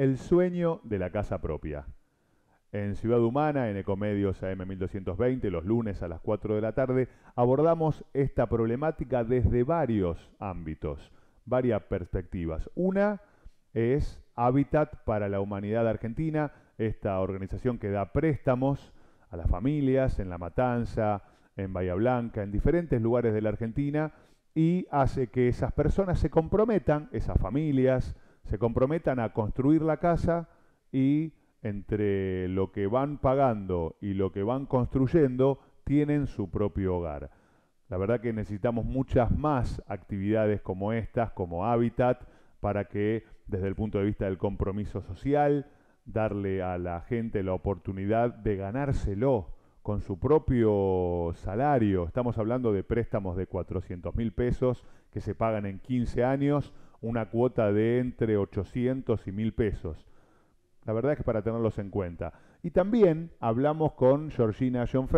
El sueño de la casa propia. En Ciudad Humana, en Ecomedios AM1220, los lunes a las 4 de la tarde, abordamos esta problemática desde varios ámbitos, varias perspectivas. Una es Hábitat para la Humanidad Argentina, esta organización que da préstamos a las familias en La Matanza, en Bahía Blanca, en diferentes lugares de la Argentina, y hace que esas personas se comprometan, esas familias, se comprometan a construir la casa y entre lo que van pagando y lo que van construyendo tienen su propio hogar. La verdad que necesitamos muchas más actividades como estas, como hábitat, para que desde el punto de vista del compromiso social, darle a la gente la oportunidad de ganárselo con su propio salario. Estamos hablando de préstamos de 400 mil pesos que se pagan en 15 años una cuota de entre 800 y 1000 pesos. La verdad es que para tenerlos en cuenta. Y también hablamos con Georgina John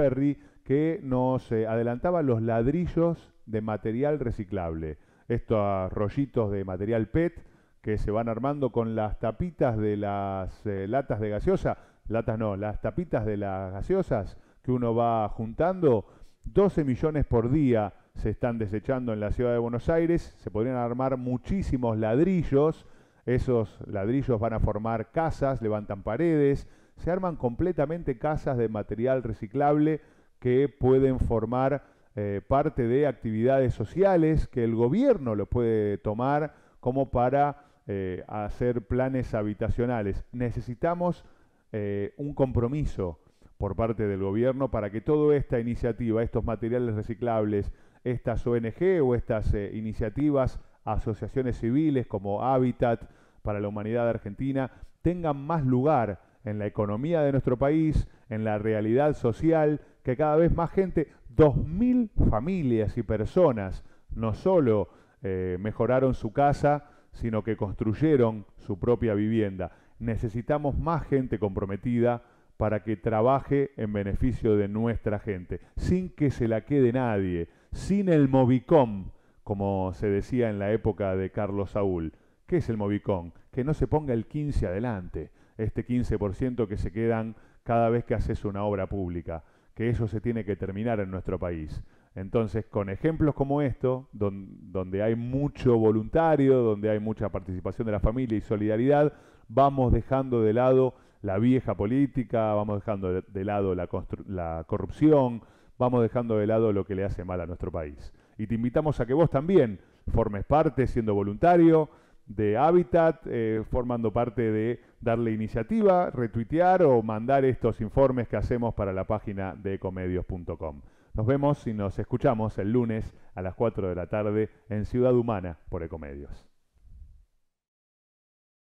que nos eh, adelantaba los ladrillos de material reciclable. Estos rollitos de material PET que se van armando con las tapitas de las eh, latas de gaseosa, latas no, las tapitas de las gaseosas que uno va juntando, 12 millones por día se están desechando en la ciudad de Buenos Aires, se podrían armar muchísimos ladrillos, esos ladrillos van a formar casas, levantan paredes, se arman completamente casas de material reciclable que pueden formar eh, parte de actividades sociales que el gobierno lo puede tomar como para eh, hacer planes habitacionales. Necesitamos eh, un compromiso por parte del gobierno para que toda esta iniciativa, estos materiales reciclables, estas ONG o estas eh, iniciativas, asociaciones civiles como Habitat para la Humanidad Argentina, tengan más lugar en la economía de nuestro país, en la realidad social, que cada vez más gente, 2.000 familias y personas, no solo eh, mejoraron su casa, sino que construyeron su propia vivienda. Necesitamos más gente comprometida para que trabaje en beneficio de nuestra gente, sin que se la quede nadie sin el Movicom, como se decía en la época de Carlos Saúl. ¿Qué es el Movicom? Que no se ponga el 15 adelante, este 15% que se quedan cada vez que haces una obra pública, que eso se tiene que terminar en nuestro país. Entonces, con ejemplos como esto, donde hay mucho voluntario, donde hay mucha participación de la familia y solidaridad, vamos dejando de lado la vieja política, vamos dejando de, lado la corrupción, vamos dejando de lado lo que le hace mal a nuestro país. Y te invitamos a que vos también formes parte siendo voluntario de Habitat, eh, formando parte de darle iniciativa, retuitear o mandar estos informes que hacemos para la página de ecomedios.com. Nos vemos y nos escuchamos el lunes a las 4 de la tarde en Ciudad Humana por Ecomedios.